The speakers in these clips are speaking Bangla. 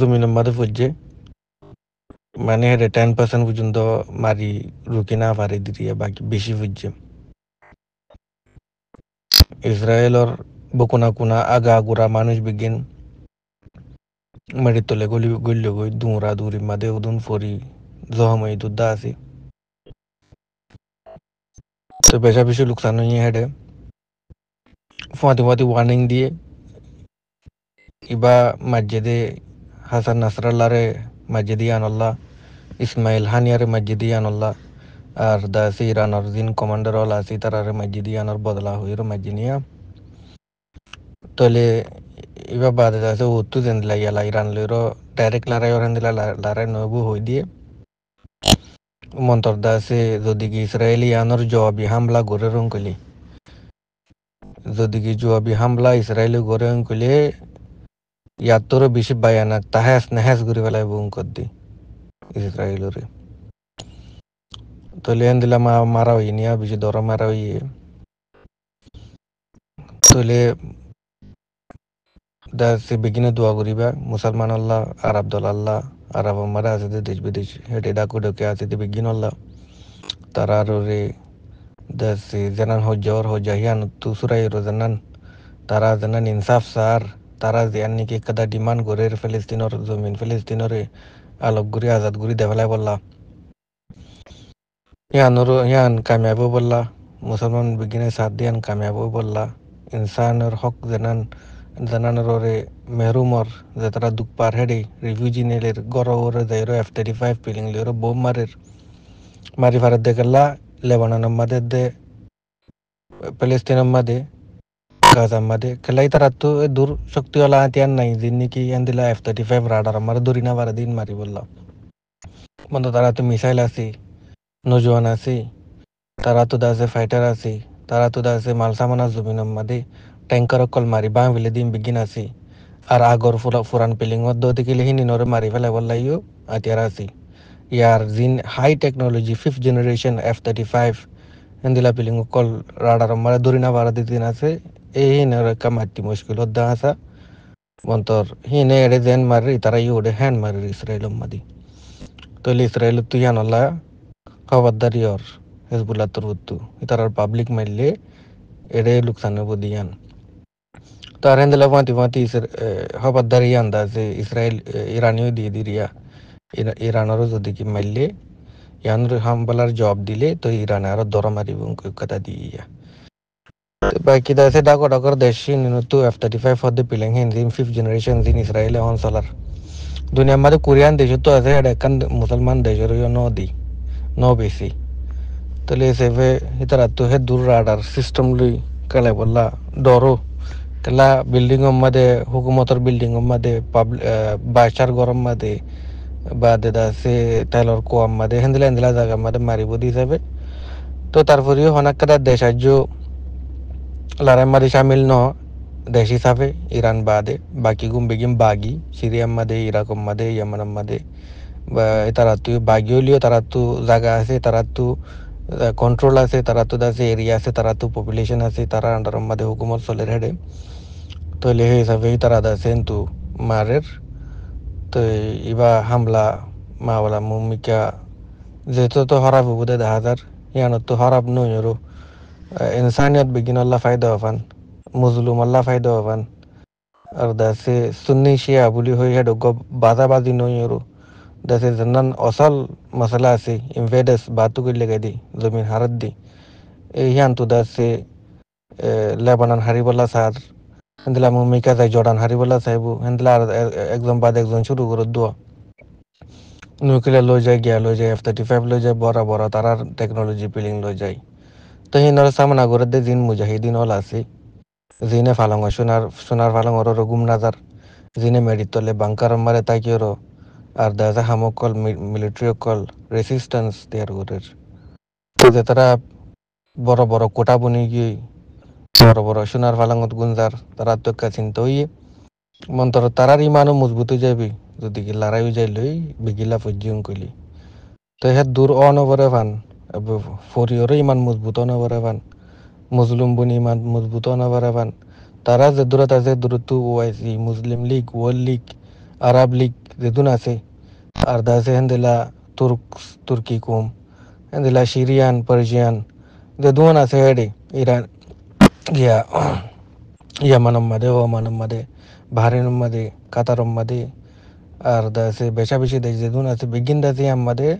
জমি মাঝে পড়ছে মানে হেরে টেন পার্সেন্ট পর্যন্ত মারি রুকি না পারে দিয়ে বাকি বেশি পড়ছে ইসরায়েলর বকুনা কুনা আগা গুড়া মানুষ বিজ্ঞান মেডি তলে গলি গলি গই দুরা দুরি মাদে উদুন ফরি জহমই দুদ্দা আছে তো পেশা বেশি লোকসান হয়ে হেডে ফাঁতি ফাঁতি ওয়ার্নিং দিয়ে ইবা মাঝে হাসান নাসরাল্লাহরে মাজিদিয়ান আল্লাহ ইসমাইল হানিয়ারে মাজিদিয়ান আল্লাহ আর দা সিরানর জিন কমান্ডার অল আসি তারারে মাজিদিয়ানর বদলা হইর মাজিনিয়া তলে এবার বাদে যাচ্ছে উত্তু জেন লাইয়ালা ইরান লইর ডাইরেক্ট লারাই ওরান দিলা লারাই নবু হই দিয়ে মন্তর দাসে যদি কি ইসরায়েলি আনর জবাবি হামলা গড়ে রং কলি যদি কি জবাবি হামলা ইসরায়েলি গড়ে রং কলে यातर बस बयान तहस नहस गुरी वाला बूम कद्दी इसराइल रे तो लेन दिला मा मारा हुई निया बीच दौरा मारा हुई है तो ले दस बिगिने दुआ गुरी बा मुसलमान अल्लाह अरब दल अल्लाह अरब मरा आते थे देश विदेश हेटे डाकू डके आते थे बिगिन अल्लाह तरार दस जनन जोर हो जाहियान तू तारा जनन इंसाफ सार তারা ইয়ান্নিকে কাদা ডিমান্ড করে ফিলিস্তিনের জমিন ফিলিস্তিনের আজাদ আজাদগুড়ি দেখালাই বললা ইয়ানোর ইয়ান কামিয়াব বললা মুসলমান বিজ্ঞানের সাথ দিয়ান কামিয়াব বললা ইনসানের হক জানান জানানোরে মেহরুমর যে তারা দুঃখ পার হেডে রিফিউজি নেলের গরবরে যাইরো এফ থার্টি ফাইভ পিলিং লিওর বোম মারের মারি ফারাত দেখলা লেবানন মাদের দে প্যালেস্তিন মাদে ಗಾಜಾಂमध्ये ಕೆಲ ಈ ಥರ ಹತ್ತು ದೂರ್ ಶಕ್ತಿಯಲ್ಲ ಅಂತ ಏನು ದಿನ್ನಿಕಿ ಎಂದಿಲ್ಲ ಎಫ್ ತರ್ಟಿ ಫೈವ್ ರಾಡಾರ ಮರ ದೂರಿನ ವರ ದಿನ್ ಮಾರಿ ಬಲ್ಲ ಒಂದು ತರ ಹತ್ತು ಮಿಸೈಲ್ ಆಸಿ ನೌಜವಾನ್ ಆಸಿ ತರ ಹತ್ತು ದಾಸೆ ಫೈಟರ್ ಆಸಿ ತರ ಹತ್ತು ದಾಸೆ ಮಾಲ್ಸಾಮಾನ ಜುಮಿನಮ್ಮದಿ ಟ್ಯಾಂಕರ್ ಕೊಲ್ ಮಾರಿ ಬಾಂಬಿಲೆ ದಿನ್ ಬಿಗಿನ್ ಆಸಿ আর আগর ফুরা ফুরান পিলিং দো থেকে লিহিনি নরে মারি ফেলে বললাইও আতিয়ার আছি ইয়ার জিন high technology fifth generation F thirty five হিন্দিলা পিলিং কল রাডার মারা দূরিনা বাড়া দিন আছে ಏನರ ಕಮಟ್ಟಿ ಮುಷ್ಕಿಲ್ ಆಸ ಒಂತೋರ್ ಹೀನೆ ಹಿಡಿದು ಏನು ಮಾಡ್ರಿ ಈ ಥರ ಇವ್ಡು ಹ್ಯಾಂಡ್ ಮಾಡ್ರಿ ಇಸ್ರೇಲ್ ಮದಿ ತೊಲಿ ಇಸ್ರೇಲ್ ತುಯ್ಯಾನಲ್ಲ খবরদারি ওর হেজবুল্লা তোর উত্তু তার পাবলিক মারলে এরে লুকসানে বুদিয়ান তার হেন্দেলা ফাঁতি ফাঁতি খবরদারি আন্দাজে ইসরায়েল ইরানিও দিয়ে দিরিয়া ইরানেরও যদি কি মারলে ইয়ান হামবালার জব দিলে তো ইরানে আরো দর মারিব কথা দিয়ে Baki da se da ko da kar da shi ne no 2F35 for the Pilang Hinzim 5th generation in Israel on solar. দুনিয়ার মধ্যে কোরিয়ান দেশে তো আছে এটা এখান মুসলমান দেশের ন দি ন বেশি তাহলে সেভে তারা তো হে দূর রাডার সিস্টেম লই কালে বললা ডরো কেলা বিল্ডিং মাদে হুকুমতর বিল্ডিং মাদে পাবলিক বাসার গরম মাদে বা দেদা সে তেলর কোয়াম মাদে হেন্দিলা হেন্দিলা জায়গা মাদে মারিব দি যাবে তো তারপরেও হনাক্কাদার দেশ আজ্য সামিল ন দেশ হিসাবে ইরান বাদে বাকি গুম বেগিম বাগি সিরিয়ার মাদে ইরাক মাদে ইয়ামান মাদে তারা তো বাগি হলেও তারা তো জায়গা আছে তারা তো কন্ট্রোল আছে তারা তো আছে এরিয়া আছে তারা তো পপুলেশন আছে তারা আন্ডারের মাদে হুকুমত চলে হেডে তো লে হিসাবে তারা আছে কিন্তু মারের তো ইবা হামলা মা বলা ভূমিকা যেহেতু তো হরাব বুধে দেখা যার ইয়ানত তো হরাব নইরও इंसानियत बिगिन अल्लाह फ़ायदा वफान মজলুম আল্লাহ ফায়দা হবান আর দাসে সুন্নি শিয়া বুলি হই হে ডগ বাজাবাজি নইরু দাসে জন্নান অসল মশলা আছে ইনভেডাস বাতু কই লেগে দি জমিন হারত দি এই হ্যান তো দাসে লেবানন হারিবল্লা সার হেন্দলা মুমিকা যাই জর্ডান হারিবল্লা সাহেবু হেন্দলা আর একজন বাদ একজন শুরু করে দোয়া নিউক্লিয়ার লই যায় গিয়া লই যায় এফ থার্টি ফাইভ লই যায় বড় বড় তারার টেকনোলজি পিলিং লই যায় তো হিনর সামনা করে দে জিন মুজাহিদিন ওল আছে জিনে ফালং সোনার সোনার ফালং ওর গুম নাজার জিনে মেডি তলে বাংকার মারে তাকি ওর আর দাজা হামকল মিলিটারি কল রেসিস্টেন্স তৈরি করে তো যে তারা বড় বড় কোটা বনি গিয়ে বড় বড় সোনার ফালং গুঞ্জার তারা তো চিন্তা হইয়ে মন্তর তারার ইমানও মজবুত হয়ে যাবি যদি লড়াই যাই লই বিগিলা পর্যন্ত কইলি তো হ্যাঁ দূর অনবরে ফান ফরিওরে ইমান মজবুত না বারাবান মুসলিম বুন ইমান মজবুত না বাড়াবান তারা যে দূরত আছে দূরত্ব ওয়াইসি Muslim league world league Arab league যেদুন আছে আর দাসে হেন্দেলা তুর্ক তুর্কি কুম হেন্দেলা সিরিয়ান যে যেদুন আছে হেডে ইরান ইয়া ইয়ামান মাদে ওমান মাদে বাহরিন মাদে কাতার মাদে আর দাসে বেশা বেশি দেশ যেদুন আছে বিজ্ঞান দাসে আমাদের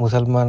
মুসলমান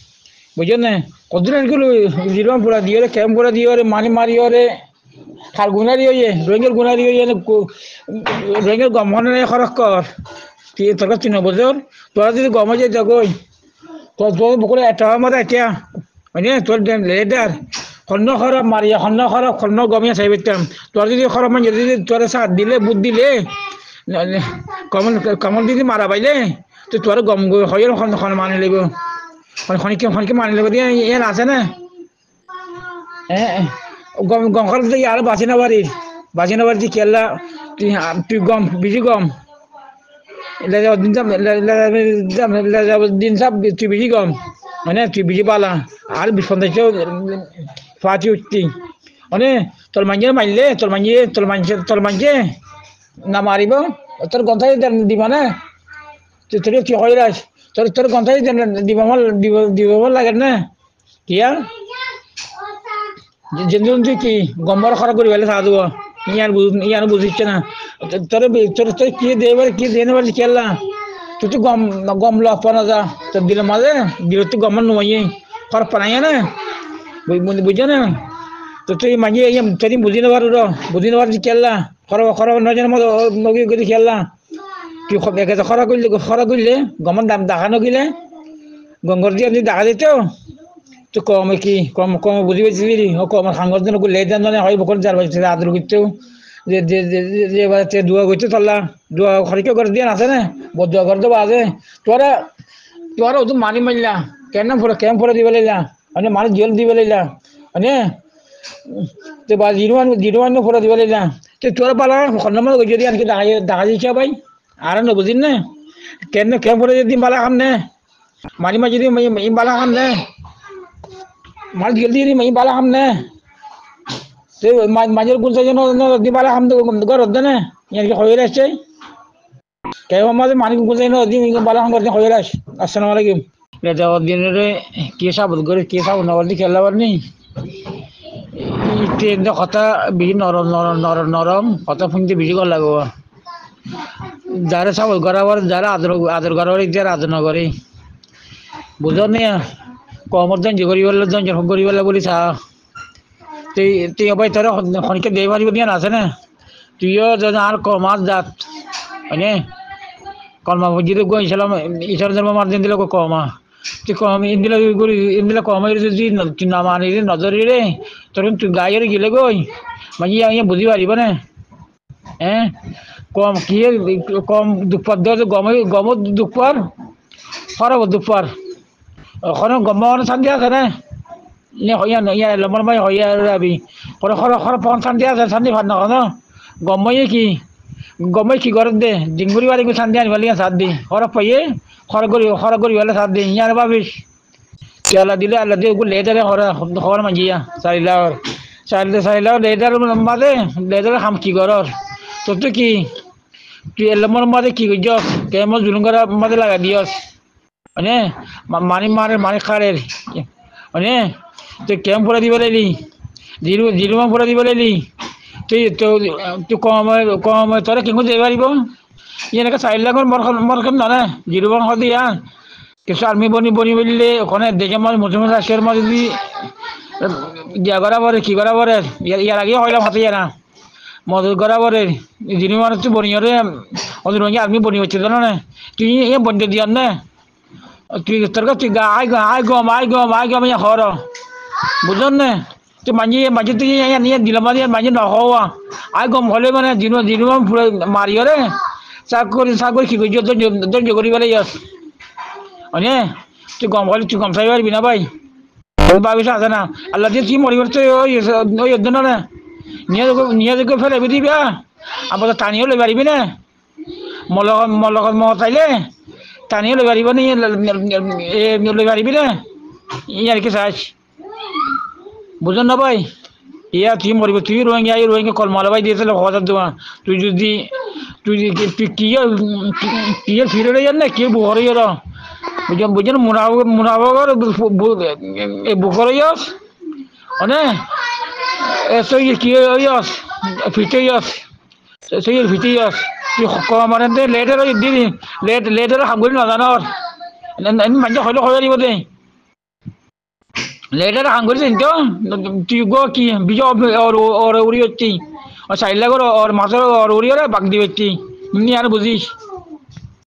বুঝলেন না কতদিনগুলো জিরম পুরা দিয়ে ক্যাম্প করে দিয়ে মানি মারি ওরে খাল গুণা দিয়ে ইয়ে রোহিঙ্গার গুণা দিয়ে ইয়ে রোহিঙ্গার গমনে খরচ কর তোর তিন বছর তোরা যদি গমে যে যাগই তোর তোর বকুলে এটা মারা এতিয়া হয়নি তোর লেডার খন্ন খরচ মারিয়া খন্ন খরচ খন্ন গমিয়া চাই পেতাম তোর যদি খরচ মানে যদি তোর সাথ দিলে বুধ দিলে কমল কমল দিদি মারা পাইলে তো তোর গম হয় খন্ন খন মানি লাগবে হনিকে মানে হনিকে মানি লগে দিয়ে ইয়ান আছে না হ্যাঁ গঙ্কাল তো আর বাঁচি না বাড়ির বাঁচি না বাড়ি কেল্লা তুই তুই গম বিজি গম দিন দিন সাপ তুই বিজি গম মানে তুই বিজি পালা আর বিশ পঞ্চাশ উঠতি মানে তোর মাঞ্জিয়ে মারলে তোর মাঞ্জিয়ে তোর মাঞ্জে তোর মাঞ্জে না মারিব তোর গন্থায় দিবা না তুই তুই কি হয়ে রাখ तोर तोर कंथा दे दिबमल दिबबल लागे ना किया जेंदु जी की गंबर खर करि वाले साधु इयान बुझ इयान बुझिछ ना तोर तोर तो की देवर की देने वाली केला तू तो गम गम लो अपना जा तो दिल मारे दिल तो गम नहीं है पर पनाये ना बुझ मुझे बुझे ना तो तू ये मंजे ये तेरी बुझने वाला रो बुझने वाला जी क्या ला खराब खराब नजर मत नोकी को दिखला কি বেগেছে খরা করলে খরা করলে গমন দাম দেখা নগিলে গঙ্গর দিয়ে যদি দেখা দিত তো কম কি কম কম বুঝি পেয়েছি ও কম সাঙ্গর জন্য লে দেন হয় বকর যার বাড়ি আদর করতেও যে যে যে দোয়া করতে তাল্লা দোয়া খরিকে করে দিয়ে আছে না বদ দোয়া করে দেবো আছে তোরা তোরা ওদের মানি মারলা কেন ফুলে কেন ফুলে দিবে লাইলা মানে মানুষ জল দিবে লাইলা মানে তো বা জিরো জিরো ফুলে দিবে লাইলা তো তোরা পালা খন্ডমান যদি আর কি দেখা দেখা দিচ্ছে ভাই আর না বুঝিন না কেন কেন পরে যদি মালা খাম নে মাঝে মাঝে যদি মালা খাম নে মাছ গেল দিয়ে মাই বালা খাম নে সে মাঝের গুলতে যেন নদী বালা খাম ঘর হদ্দে না কি হয়ে আসছে কেউ আমাদের মানিক গুলতে যেন নদী বালা খাম করতে হয়ে আস আসসালামু আলাইকুম এটা দিনের কে সাবুদ করে কে সাবুদ না বলি খেলা পারনি ট্রেন কথা বেশি নরম নরম নরম নরম কথা শুনতে বেশি কর লাগবো যারা সবল করাবার যারা আদর আদর করাবার যারা আদর নগরে বুঝনি কমর দঞ্জ করিবাল্লা দঞ্জ হক করিবাল্লা বলি চা তুই তুই অবাই তোর খনিকে দেই পারিব নিয়ে আছে না তুইও যেন আর কমার জাত হয়নি কলমা যেহেতু গো ইসলাম ঈশ্বর জন্ম মার দিন দিল কমা তুই কম ইন্দিলা করি ইন্দিলা কম যদি না মানি নজরি রে তোর তুই গায়ে গেলে গই মানে বুঝি পারিব না হ্যাঁ कम किए कम दुपर दो गम गम दुपर खराब दुपर खर गम सान्दिया खाने यहाँ लम्बर मैं हया अभी खर खर खर फोन सान्दिया खाने फान नखान गम कि गम कि कर दे जिंगुरी वाली को सान्दिया वाली यहाँ साथ दी खर पैये खर गोरी खर गोरी वाले साथ दी यहाँ भाविस चला दिले अल्लाह दे ले दे खर खर मंजिया सारिला और सारिला सारिला ले दे लम्बा दे ले दे हम की कर तो, तो की তুই এলমর মাঝে কি করছস কেমন জুলুম করার মাঝে লাগা দিয়স মানে মানি মারে মানি খারের মানে তুই কেম পরে দিব লাইলি জিরু জিরুমা পরে দিব লাইলি তুই তুই কম কম তোরে কেঙ্গু দেব পারিব এনেকে চাইল লাগন মর মর কেম নানে জিরুমা হদি ইয়া কিছু আর্মি বনি বনি বলিলে ওখানে দেখে মাঝে মুসলমান রাশিয়ার মাঝে যদি ইয়া করা পরে কি করা পরে ইয়ার আগে হইলাম হাতে ইয়া না मदद करा बारे जिन्हें मारे तो बनी अरे और आदमी बनी बच्चे ना तो ये ये बंदे दिया ना तो इस तरह का तो आए गो आए आए आए रहा बुझो ना तो ये मांझे तो ये नहीं दिलमा दिया ना आए मैंने जिन्हों जिन्हों पूरा मारी अने गम वाले गम बिना भाई बाबू ना अल्लाह जी मरी वर्ष নিয়ে নিয়ে যোগ ফেলাবি দিবা আবার টানিও লই পারিবি না মল মল লগত মতাইলে টানিও লই পারিব নি লই পারিবি না ই আর কি চাইছ বুঝুন না ভাই ইয়া তুই মরিব তুই রোহিঙ্গা এই রোহিঙ্গা কলমালা ভাই দিয়েছিল হাজার দোয়া তুই যদি তুই কি কি ফিরে যান না কে বুহরে যার বুঝুন বুঝুন মুনাফা মুনাফা বুকরে যাস অনেক soy el tío de Dios, el fichillos, soy el fichillos, y como marente, leer hoy en día, leer, leer la jambuena de honor, en el mayor juego de libro de leer la jambuena de honor, tu go aquí, bio o orioti, o sea, el lago o el mazo o orioti, ni arbuzis.